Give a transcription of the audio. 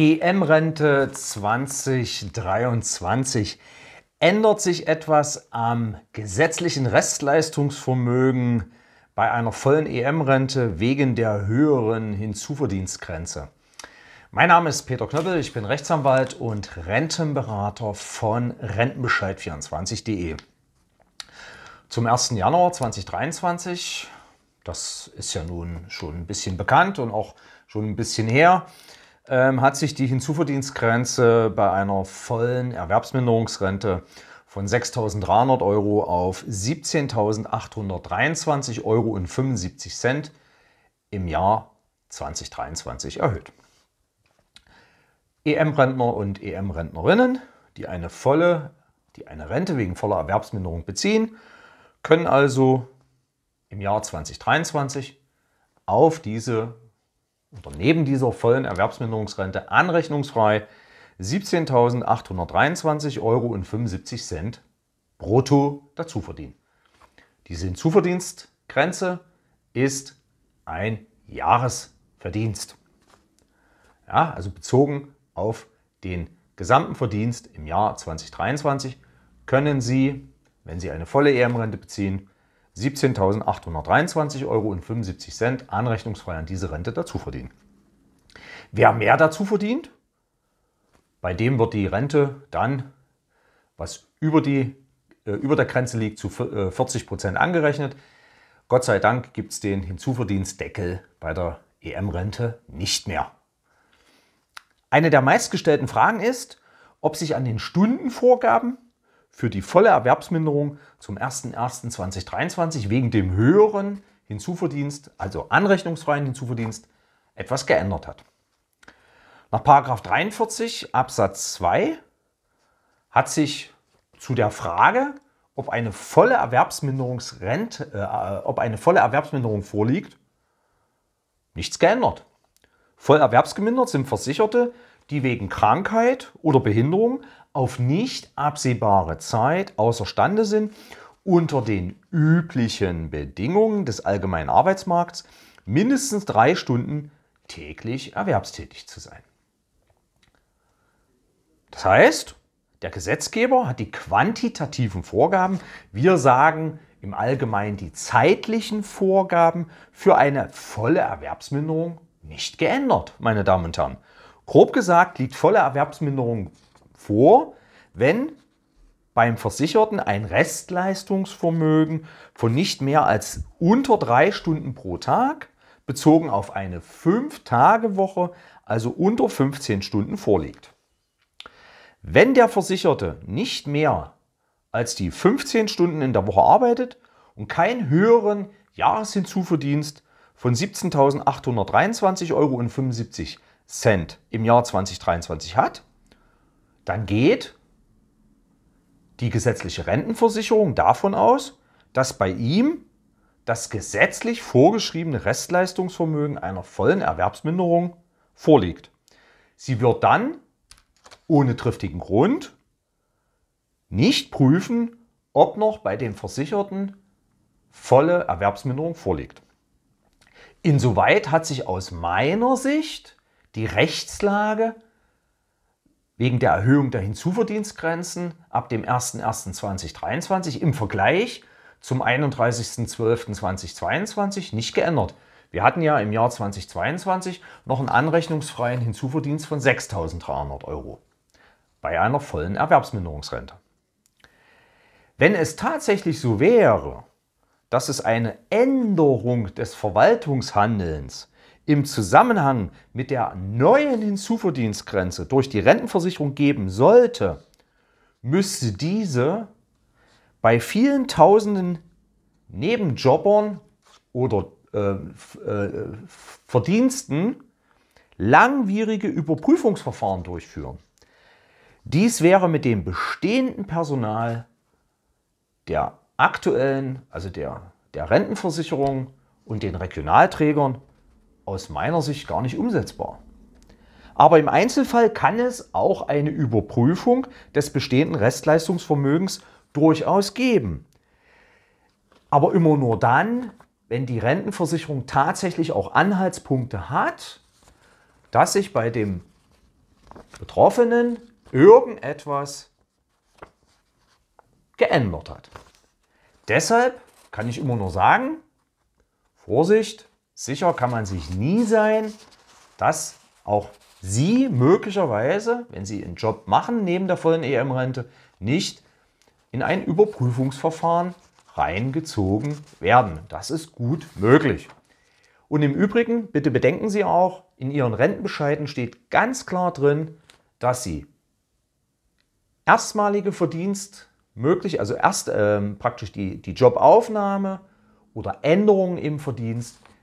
EM-Rente 2023. Ändert sich etwas am gesetzlichen Restleistungsvermögen bei einer vollen EM-Rente wegen der höheren Hinzuverdienstgrenze? Mein Name ist Peter Knöppel, ich bin Rechtsanwalt und Rentenberater von Rentenbescheid24.de. Zum 1. Januar 2023, das ist ja nun schon ein bisschen bekannt und auch schon ein bisschen her, ähm, hat sich die Hinzuverdienstgrenze bei einer vollen Erwerbsminderungsrente von 6.300 Euro auf 17.823,75 Euro im Jahr 2023 erhöht. EM-Rentner und EM-Rentnerinnen, die eine volle, die eine Rente wegen voller Erwerbsminderung beziehen, können also im Jahr 2023 auf diese oder neben dieser vollen Erwerbsminderungsrente anrechnungsfrei 17.823,75 Euro brutto dazu verdienen. Diese Hinzuverdienstgrenze ist ein Jahresverdienst. Ja, also bezogen auf den gesamten Verdienst im Jahr 2023 können Sie, wenn Sie eine volle EM-Rente beziehen, 17.823,75 Euro anrechnungsfrei an diese Rente dazu verdienen. Wer mehr dazu verdient, bei dem wird die Rente dann, was über, die, äh, über der Grenze liegt, zu 40 äh, Prozent angerechnet. Gott sei Dank gibt es den Hinzuverdienstdeckel bei der EM-Rente nicht mehr. Eine der meistgestellten Fragen ist, ob sich an den Stundenvorgaben für die volle Erwerbsminderung zum 01.01.2023 wegen dem höheren Hinzuverdienst, also anrechnungsfreien Hinzuverdienst, etwas geändert hat. Nach 43 Absatz 2 hat sich zu der Frage, ob eine volle Erwerbsminderungsrente, äh, äh, ob eine volle Erwerbsminderung vorliegt, nichts geändert. Voll erwerbsgemindert sind Versicherte, die wegen Krankheit oder Behinderung auf nicht absehbare Zeit außerstande sind, unter den üblichen Bedingungen des allgemeinen Arbeitsmarkts mindestens drei Stunden täglich erwerbstätig zu sein. Das heißt, der Gesetzgeber hat die quantitativen Vorgaben, wir sagen im Allgemeinen die zeitlichen Vorgaben für eine volle Erwerbsminderung nicht geändert, meine Damen und Herren. Grob gesagt liegt volle Erwerbsminderung vor, wenn beim Versicherten ein Restleistungsvermögen von nicht mehr als unter drei Stunden pro Tag bezogen auf eine fünf tage woche also unter 15 Stunden vorliegt. Wenn der Versicherte nicht mehr als die 15 Stunden in der Woche arbeitet und keinen höheren Jahreshinzuverdienst von 17.823,75 Euro im Jahr 2023 hat, dann geht die gesetzliche Rentenversicherung davon aus, dass bei ihm das gesetzlich vorgeschriebene Restleistungsvermögen einer vollen Erwerbsminderung vorliegt. Sie wird dann ohne triftigen Grund nicht prüfen, ob noch bei dem Versicherten volle Erwerbsminderung vorliegt. Insoweit hat sich aus meiner Sicht die Rechtslage wegen der Erhöhung der Hinzuverdienstgrenzen ab dem 01.01.2023 im Vergleich zum 31.12.2022 nicht geändert. Wir hatten ja im Jahr 2022 noch einen anrechnungsfreien Hinzuverdienst von 6.300 Euro bei einer vollen Erwerbsminderungsrente. Wenn es tatsächlich so wäre, dass es eine Änderung des Verwaltungshandelns im Zusammenhang mit der neuen Hinzuverdienstgrenze durch die Rentenversicherung geben sollte, müsste diese bei vielen tausenden Nebenjobbern oder äh, äh, Verdiensten langwierige Überprüfungsverfahren durchführen. Dies wäre mit dem bestehenden Personal der aktuellen, also der, der Rentenversicherung und den Regionalträgern aus meiner Sicht gar nicht umsetzbar. Aber im Einzelfall kann es auch eine Überprüfung des bestehenden Restleistungsvermögens durchaus geben. Aber immer nur dann, wenn die Rentenversicherung tatsächlich auch Anhaltspunkte hat, dass sich bei dem Betroffenen irgendetwas geändert hat. Deshalb kann ich immer nur sagen, Vorsicht, Sicher kann man sich nie sein, dass auch Sie möglicherweise, wenn Sie einen Job machen neben der vollen EM-Rente, nicht in ein Überprüfungsverfahren reingezogen werden. Das ist gut möglich. Und im Übrigen, bitte bedenken Sie auch, in Ihren Rentenbescheiden steht ganz klar drin, dass Sie erstmalige Verdienst möglich, also erst ähm, praktisch die, die Jobaufnahme oder Änderungen im Verdienst